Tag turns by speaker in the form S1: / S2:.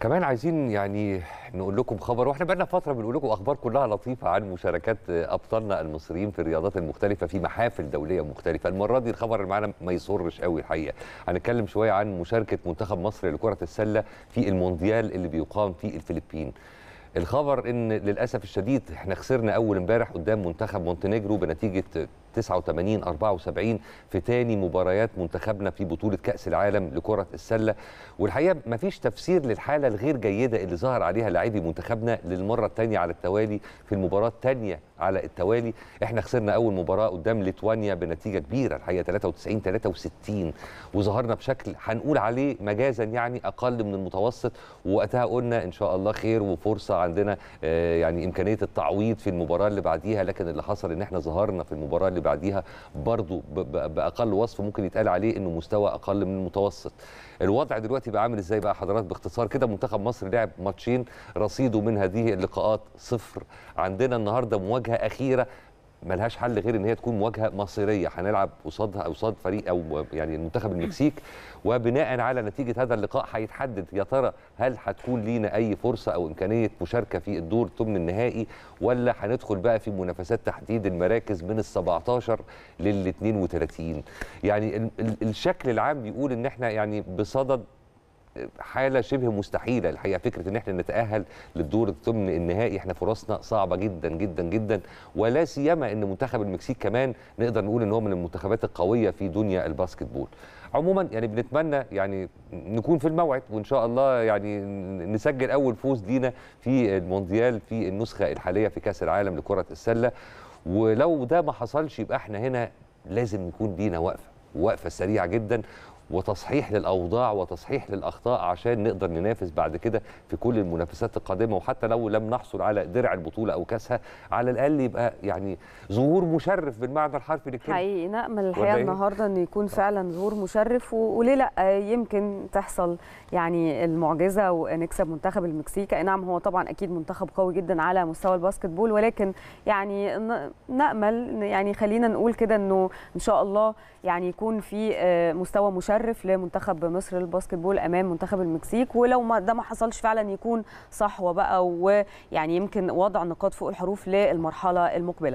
S1: كمان عايزين يعني نقول لكم خبر واحنا بقالنا فتره بنقول لكم اخبار كلها لطيفه عن مشاركات ابطالنا المصريين في الرياضات المختلفه في محافل دوليه مختلفه، المره دي الخبر اللي معانا ما يسرش قوي الحقيقه، هنتكلم شويه عن مشاركه منتخب مصر لكره السله في المونديال اللي بيقام في الفلبين. الخبر ان للاسف الشديد احنا خسرنا اول امبارح قدام منتخب مونتينيجرو بنتيجه 89 74 في ثاني مباريات منتخبنا في بطوله كاس العالم لكره السله والحقيقه ما فيش تفسير للحاله الغير جيده اللي ظهر عليها لاعبي منتخبنا للمره الثانيه على التوالي في المباراه الثانيه على التوالي احنا خسرنا اول مباراه قدام ليتوانيا بنتيجه كبيره الحقيقه 93 63 وظهرنا بشكل هنقول عليه مجازا يعني اقل من المتوسط ووقتها قلنا ان شاء الله خير وفرصه عندنا آه، يعني امكانيه التعويض في المباراه اللي بعديها لكن اللي حصل ان احنا ظهرنا في المباراه اللي اللي بعديها برضه باقل وصف ممكن يتقال عليه انه مستوى اقل من المتوسط الوضع دلوقتي بقى عامل ازاي بقى حضرات باختصار كده منتخب مصر لعب ماتشين رصيده من هذه اللقاءات صفر عندنا النهارده مواجهه اخيره ملهاش حل غير ان هي تكون مواجهه مصيريه هنلعب قصادها قصاد فريق او يعني منتخب المكسيك وبناء على نتيجه هذا اللقاء هيتحدد يا ترى هل هتكون لينا اي فرصه او امكانيه مشاركه في الدور ثمن النهائي ولا هندخل بقى في منافسات تحديد المراكز من يعني ال 17 لل 32 يعني الشكل العام بيقول ان احنا يعني بصدد حاله شبه مستحيله الحقيقه فكره ان احنا نتاهل للدور الثمن النهائي احنا فرصنا صعبه جدا جدا جدا ولا سيما ان منتخب المكسيك كمان نقدر نقول ان هو من المنتخبات القويه في دنيا الباسكت بول عموما يعني بنتمنى يعني نكون في الموعد وان شاء الله يعني نسجل اول فوز لينا في المونديال في النسخه الحاليه في كاس العالم لكره السله ولو ده ما حصلش يبقى احنا هنا لازم نكون لينا وقفه واقفة سريعه جدا وتصحيح للاوضاع وتصحيح للاخطاء عشان نقدر ننافس بعد كده في كل المنافسات القادمه وحتى لو لم نحصل على درع البطوله او كاسها على الاقل يبقى يعني ظهور مشرف بالمعنى الحرفي للكلمه حقيقي
S2: نامل الحقيقه إيه؟ النهارده انه يكون فعلا ظهور مشرف وليه لا يمكن تحصل يعني المعجزه ونكسب منتخب المكسيك اي نعم هو طبعا اكيد منتخب قوي جدا على مستوى الباسكت بول ولكن يعني نامل يعني خلينا نقول كده انه ان شاء الله يعني يكون في آه، مستوى مشرف مشرف لمنتخب مصر للباسكتبول امام منتخب المكسيك ولو ما ده ما حصلش فعلا يكون صحوه بقى ويعني يمكن وضع نقاط فوق الحروف للمرحله المقبله